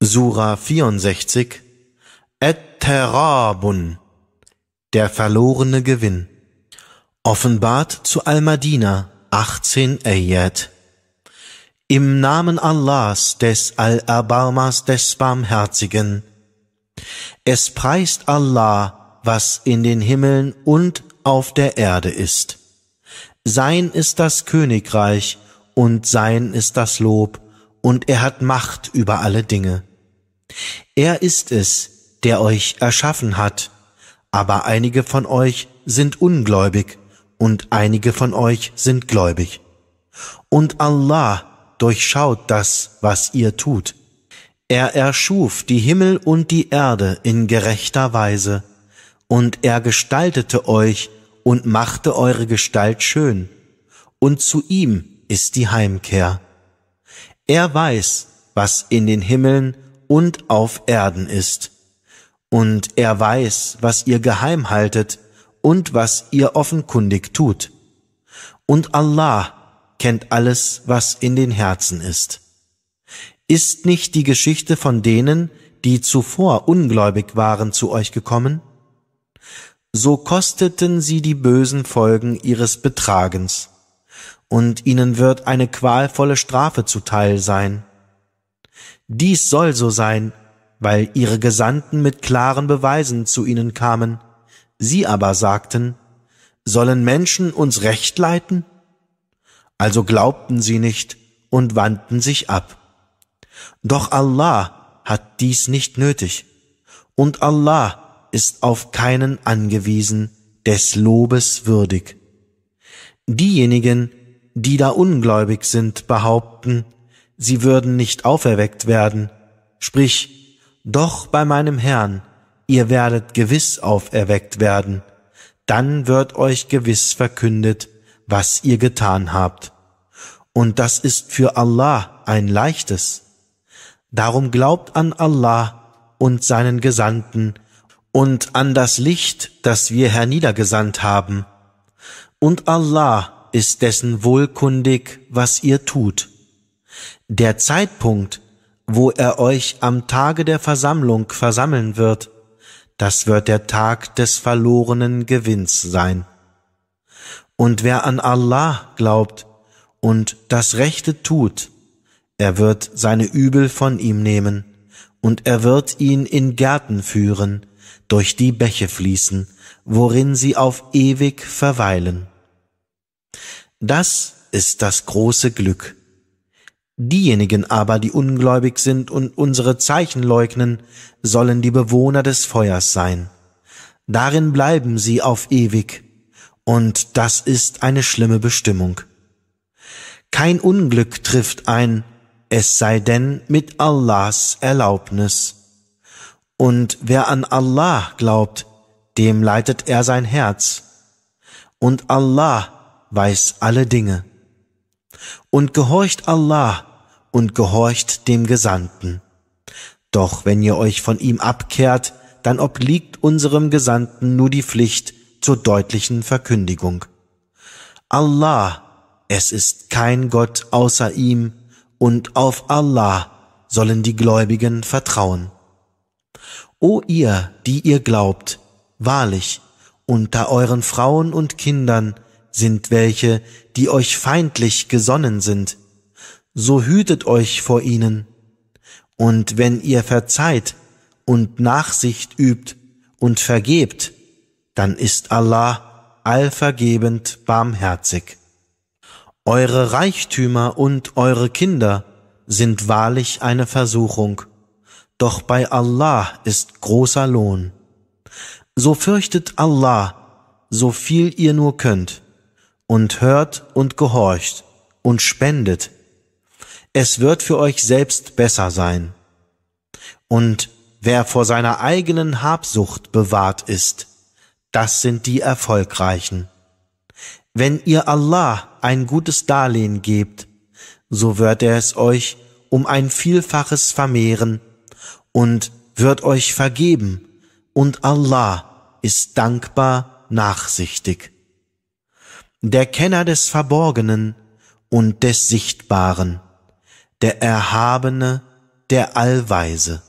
Sura 64 At-Terabun Der verlorene Gewinn Offenbart zu Al-Madina 18 Ayat Im Namen Allahs des Al-Abarmas des Barmherzigen Es preist Allah, was in den Himmeln und auf der Erde ist. Sein ist das Königreich und sein ist das Lob und er hat Macht über alle Dinge. Er ist es, der euch erschaffen hat, aber einige von euch sind ungläubig und einige von euch sind gläubig. Und Allah durchschaut das, was ihr tut. Er erschuf die Himmel und die Erde in gerechter Weise, und er gestaltete euch und machte eure Gestalt schön, und zu ihm ist die Heimkehr. Er weiß, was in den Himmeln und auf Erden ist. Und er weiß, was ihr geheim haltet und was ihr offenkundig tut. Und Allah kennt alles, was in den Herzen ist. Ist nicht die Geschichte von denen, die zuvor ungläubig waren, zu euch gekommen? So kosteten sie die bösen Folgen ihres Betragens, und ihnen wird eine qualvolle Strafe zuteil sein. Dies soll so sein, weil ihre Gesandten mit klaren Beweisen zu ihnen kamen. Sie aber sagten, sollen Menschen uns recht leiten? Also glaubten sie nicht und wandten sich ab. Doch Allah hat dies nicht nötig, und Allah ist auf keinen angewiesen, des Lobes würdig. Diejenigen, die da ungläubig sind, behaupten, sie würden nicht auferweckt werden. Sprich, doch bei meinem Herrn, ihr werdet gewiss auferweckt werden. Dann wird euch gewiss verkündet, was ihr getan habt. Und das ist für Allah ein leichtes. Darum glaubt an Allah und seinen Gesandten und an das Licht, das wir herniedergesandt haben. Und Allah ist dessen wohlkundig, was ihr tut. Der Zeitpunkt, wo er euch am Tage der Versammlung versammeln wird, das wird der Tag des verlorenen Gewinns sein. Und wer an Allah glaubt und das Rechte tut, er wird seine Übel von ihm nehmen, und er wird ihn in Gärten führen, durch die Bäche fließen, worin sie auf ewig verweilen. Das ist das große Glück. Diejenigen aber, die ungläubig sind und unsere Zeichen leugnen, sollen die Bewohner des Feuers sein. Darin bleiben sie auf ewig, und das ist eine schlimme Bestimmung. Kein Unglück trifft ein, es sei denn mit Allahs Erlaubnis. Und wer an Allah glaubt, dem leitet er sein Herz. Und Allah weiß alle Dinge. Und gehorcht Allah, und gehorcht dem Gesandten. Doch wenn ihr euch von ihm abkehrt, dann obliegt unserem Gesandten nur die Pflicht zur deutlichen Verkündigung. Allah, es ist kein Gott außer ihm, und auf Allah sollen die Gläubigen vertrauen. O ihr, die ihr glaubt, wahrlich, unter euren Frauen und Kindern sind welche, die euch feindlich gesonnen sind, so hütet euch vor ihnen. Und wenn ihr verzeiht und Nachsicht übt und vergebt, dann ist Allah allvergebend barmherzig. Eure Reichtümer und eure Kinder sind wahrlich eine Versuchung, doch bei Allah ist großer Lohn. So fürchtet Allah, so viel ihr nur könnt, und hört und gehorcht und spendet, es wird für euch selbst besser sein. Und wer vor seiner eigenen Habsucht bewahrt ist, das sind die Erfolgreichen. Wenn ihr Allah ein gutes Darlehen gebt, so wird er es euch um ein Vielfaches vermehren und wird euch vergeben, und Allah ist dankbar nachsichtig. Der Kenner des Verborgenen und des Sichtbaren der Erhabene, der Allweise.